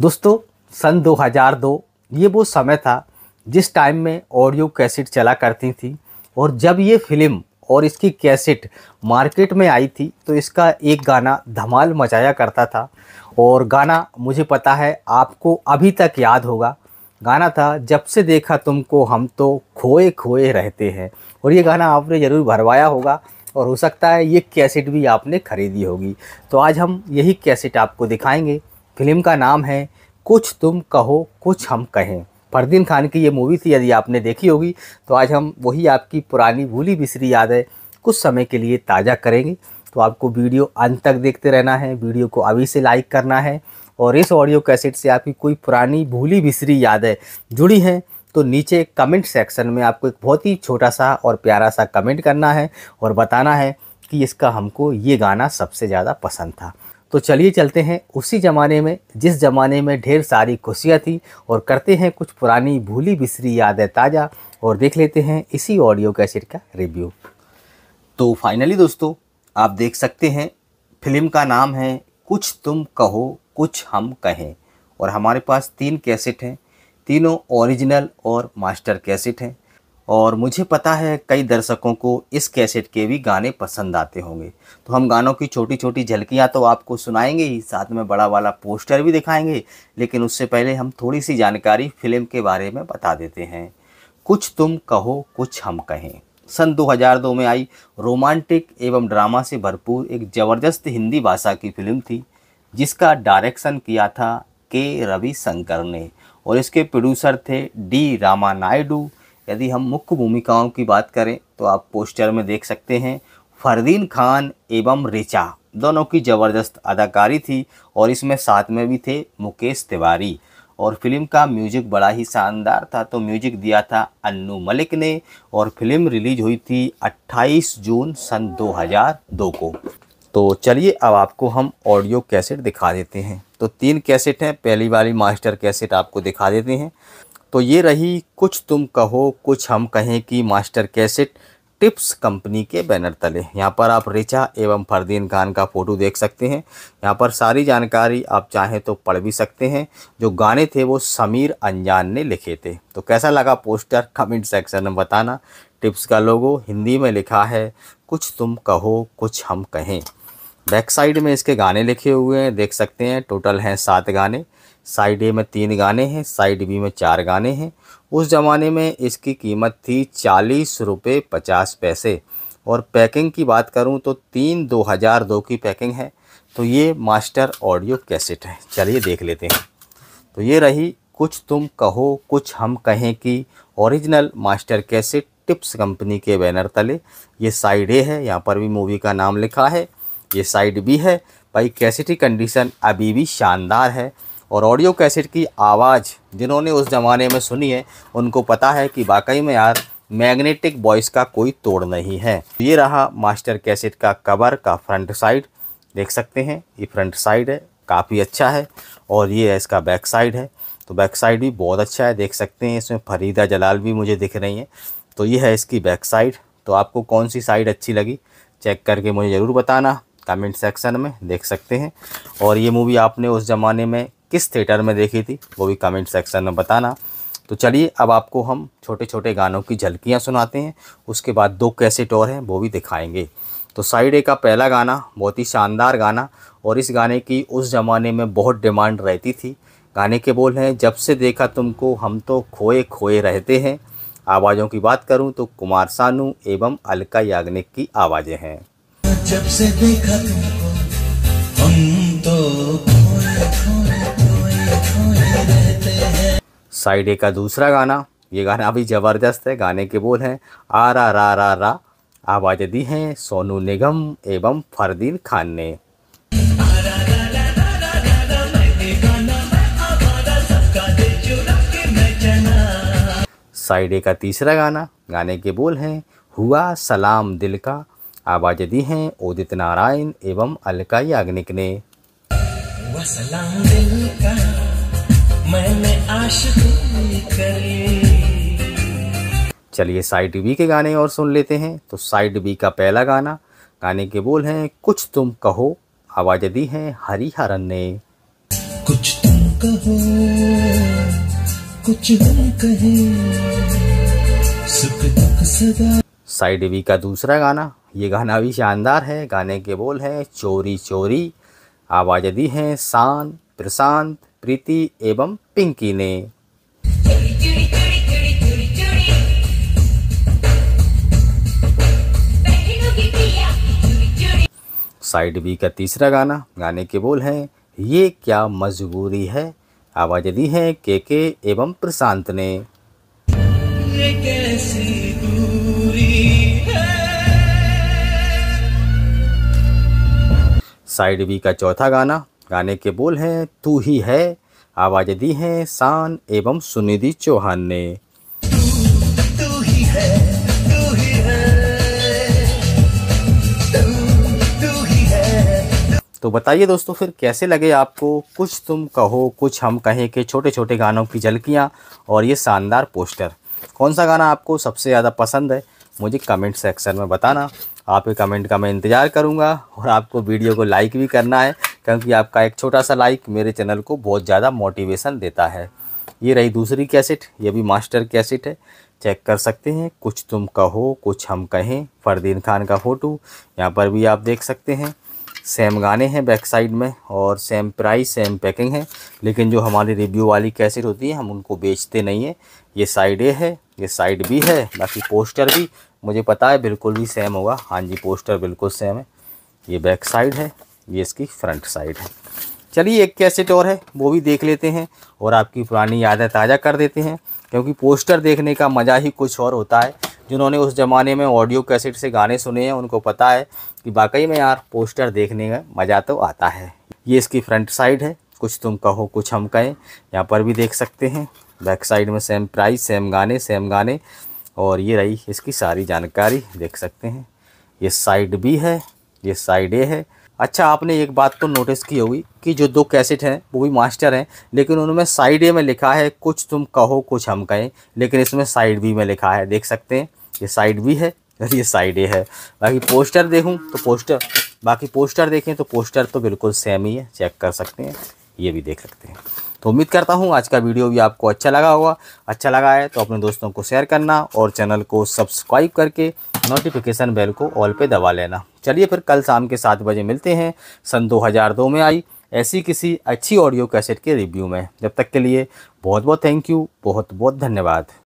दोस्तों सन 2002 ये वो समय था जिस टाइम में ऑडियो कैसेट चला करती थी और जब ये फिल्म और इसकी कैसेट मार्केट में आई थी तो इसका एक गाना धमाल मचाया करता था और गाना मुझे पता है आपको अभी तक याद होगा गाना था जब से देखा तुमको हम तो खोए खोए रहते हैं और ये गाना आपने ज़रूर भरवाया होगा और हो सकता है ये कैसेट भी आपने ख़रीदी होगी तो आज हम यही कैसेट आपको दिखाएंगे फिल्म का नाम है कुछ तुम कहो कुछ हम कहें फरदीन खान की ये मूवी थी यदि आपने देखी होगी तो आज हम वही आपकी पुरानी भूली बिसरी यादें कुछ समय के लिए ताज़ा करेंगे तो आपको वीडियो अंत तक देखते रहना है वीडियो को अभी से लाइक करना है और इस ऑडियो कैसेट से आपकी कोई पुरानी भूली बिसरी यादें जुड़ी हैं तो नीचे कमेंट सेक्शन में आपको एक बहुत ही छोटा सा और प्यारा सा कमेंट करना है और बताना है कि इसका हमको ये गाना सबसे ज़्यादा पसंद था तो चलिए चलते हैं उसी ज़माने में जिस ज़माने में ढेर सारी खुशियाँ थी और करते हैं कुछ पुरानी भूली बिसरी यादें ताज़ा और देख लेते हैं इसी ऑडियो कैसेट का रिव्यू तो फाइनली दोस्तों आप देख सकते हैं फिल्म का नाम है कुछ तुम कहो कुछ हम कहें और हमारे पास तीन कैसेट हैं तीनों ओरिजिनल और मास्टर कैसेट हैं और मुझे पता है कई दर्शकों को इस कैसेट के भी गाने पसंद आते होंगे तो हम गानों की छोटी छोटी झलकियाँ तो आपको सुनाएंगे ही साथ में बड़ा वाला पोस्टर भी दिखाएंगे लेकिन उससे पहले हम थोड़ी सी जानकारी फिल्म के बारे में बता देते हैं कुछ तुम कहो कुछ हम कहें सन 2002 में आई रोमांटिक एवं ड्रामा से भरपूर एक ज़बरदस्त हिंदी भाषा की फिल्म थी जिसका डायरेक्शन किया था के रविशंकर ने और इसके प्रोड्यूसर थे डी रामा नायडू यदि हम मुख्य भूमिकाओं की बात करें तो आप पोस्टर में देख सकते हैं फरदीन खान एवं रिचा दोनों की ज़बरदस्त अदाकारी थी और इसमें साथ में भी थे मुकेश तिवारी और फिल्म का म्यूजिक बड़ा ही शानदार था तो म्यूजिक दिया था अन्नू मलिक ने और फिल्म रिलीज हुई थी 28 जून सन 2002 को तो चलिए अब आपको हम ऑडियो कैसेट दिखा देते हैं तो तीन कैसेट हैं पहली वाली मास्टर कैसेट आपको दिखा देते हैं तो ये रही कुछ तुम कहो कुछ हम कहें कि मास्टर कैसेट टिप्स कंपनी के बैनर तले यहाँ पर आप रिचा एवं फरदीन खान का फ़ोटो देख सकते हैं यहाँ पर सारी जानकारी आप चाहें तो पढ़ भी सकते हैं जो गाने थे वो समीर अनजान ने लिखे थे तो कैसा लगा पोस्टर कमेंट सेक्शन में बताना टिप्स का लोगो हिंदी में लिखा है कुछ तुम कहो कुछ हम कहें बैक साइड में इसके गाने लिखे हुए हैं देख सकते हैं टोटल हैं सात गाने साइड ए में तीन गाने हैं साइड बी में चार गाने हैं उस ज़माने में इसकी कीमत थी चालीस रुपये पचास पैसे और पैकिंग की बात करूं तो तीन दो हज़ार दो की पैकिंग है तो ये मास्टर ऑडियो कैसेट है चलिए देख लेते हैं तो ये रही कुछ तुम कहो कुछ हम कहें कि original master cassette Tips company के बैनर तले ये साइड ए है यहाँ पर भी मूवी का नाम लिखा है ये साइड बी है भाई कैसेट की कंडीशन अभी भी शानदार है और ऑडियो कैसेट की आवाज़ जिन्होंने उस ज़माने में सुनी है उनको पता है कि वाकई में यार मैग्नेटिक वॉइस का कोई तोड़ नहीं है ये रहा मास्टर कैसेट का कवर का फ्रंट साइड देख सकते हैं ये फ्रंट साइड है काफ़ी अच्छा है और ये है इसका बैक साइड है तो बैक साइड भी बहुत अच्छा है देख सकते हैं इसमें फरीदा जलाल भी मुझे दिख रही हैं तो ये है इसकी बैक साइड तो आपको कौन सी साइड अच्छी लगी चेक करके मुझे ज़रूर बताना कमेंट सेक्शन में देख सकते हैं और ये मूवी आपने उस ज़माने में किस थिएटर में देखी थी वो भी कमेंट सेक्शन में बताना तो चलिए अब आपको हम छोटे छोटे गानों की झलकियाँ सुनाते हैं उसके बाद दो कैसे टोर हैं वो भी दिखाएंगे तो साइड ए का पहला गाना बहुत ही शानदार गाना और इस गाने की उस ज़माने में बहुत डिमांड रहती थी गाने के बोल हैं जब से देखा तुमको हम तो खोए खोए रहते हैं आवाज़ों की बात करूं तो कुमार सानू एवं अलका याग्निक की आवाज़ें हैं जब से देखा तुमको हम तो खोए खोए साइड ए का दूसरा गाना ये गाना भी ज़बरदस्त है गाने के बोल हैं आ रा रा रा रा आवाज़ दी हैं सोनू निगम एवं फरदीन खान ने साइड ए का तीसरा गाना गाने के बोल हैं हुआ सलाम दिल का आवाज़ दी हैं उदित नारायण एवं अलका याग्निक ने सलाम दिल का मैंने चलिए साइड बी के गाने और सुन लेते हैं तो साइड बी का पहला गाना गाने के बोल हैं कुछ तुम कहो आवाज दी है हरन ने कुछ तुम कहो कुछ हम कहे सुख दुख सदा साइड बी का दूसरा गाना ये गाना भी शानदार है गाने के बोल हैं चोरी चोरी आवाज दी है शान प्रशांत प्रीति एवं पिंकी ने साइड बी का तीसरा गाना गाने के बोल हैं ये क्या मजबूरी है आवाज़ दी है के के एवं प्रशांत ने ये कैसी दूरी है। साइड बी का चौथा गाना गाने के बोल हैं तू ही है आवाज़ दी हैं शान एवं सुनिधि चौहान ने तो बताइए दोस्तों फिर कैसे लगे आपको कुछ तुम कहो कुछ हम कहें के छोटे छोटे गानों की झलकियाँ और ये शानदार पोस्टर कौन सा गाना आपको सबसे ज़्यादा पसंद है मुझे कमेंट सेक्शन में बताना आपके कमेंट का मैं इंतज़ार करूँगा और आपको वीडियो को लाइक भी करना है क्योंकि आपका एक छोटा सा लाइक मेरे चैनल को बहुत ज़्यादा मोटिवेशन देता है ये रही दूसरी कैसेट ये भी मास्टर कैसेट है चेक कर सकते हैं कुछ तुम कहो कुछ हम कहें फरदीन खान का फ़ोटो यहाँ पर भी आप देख सकते हैं सेम गाने हैं बैक साइड में और सेम प्राइस सेम पैकिंग है लेकिन जो हमारी रिव्यू वाली कैसेट होती है हम उनको बेचते नहीं हैं ये साइड ए है ये साइड बी है बाकी पोस्टर भी मुझे पता है बिल्कुल भी सेम होगा हाँ जी पोस्टर बिल्कुल सेम है ये बैक साइड है ये इसकी फ्रंट साइड है चलिए एक कैसेट और है वो भी देख लेते हैं और आपकी पुरानी यादें ताज़ा कर देते हैं क्योंकि पोस्टर देखने का मज़ा ही कुछ और होता है जिन्होंने उस ज़माने में ऑडियो कैसेट से गाने सुने हैं उनको पता है कि वाकई में यार पोस्टर देखने में मज़ा तो आता है ये इसकी फ्रंट साइड है कुछ तुम कहो कुछ हम कहें यहाँ पर भी देख सकते हैं बैक साइड में सेम प्राइस सेम गाने सेम गाने और ये रही इसकी सारी जानकारी देख सकते हैं ये साइड बी है ये साइड ए है अच्छा आपने एक बात तो नोटिस की होगी कि जो दो कैसेट हैं वो भी मास्टर हैं लेकिन उनमें साइड ए में लिखा है कुछ तुम कहो कुछ हम कहें लेकिन इसमें साइड बी में लिखा है देख सकते हैं ये साइड बी है और ये साइड ए है बाकी पोस्टर देखूँ तो पोस्टर बाकी पोस्टर देखें तो पोस्टर तो बिल्कुल सेम ही है चेक कर सकते हैं ये भी देख सकते हैं तो उम्मीद करता हूँ आज का वीडियो भी आपको अच्छा लगा होगा अच्छा लगा है तो अपने दोस्तों को शेयर करना और चैनल को सब्सक्राइब करके नोटिफिकेशन बेल को ऑल पे दबा लेना चलिए फिर कल शाम के सात बजे मिलते हैं सन 2002 में आई ऐसी किसी अच्छी ऑडियो कैसेट के रिव्यू में जब तक के लिए बहुत बहुत थैंक यू बहुत बहुत धन्यवाद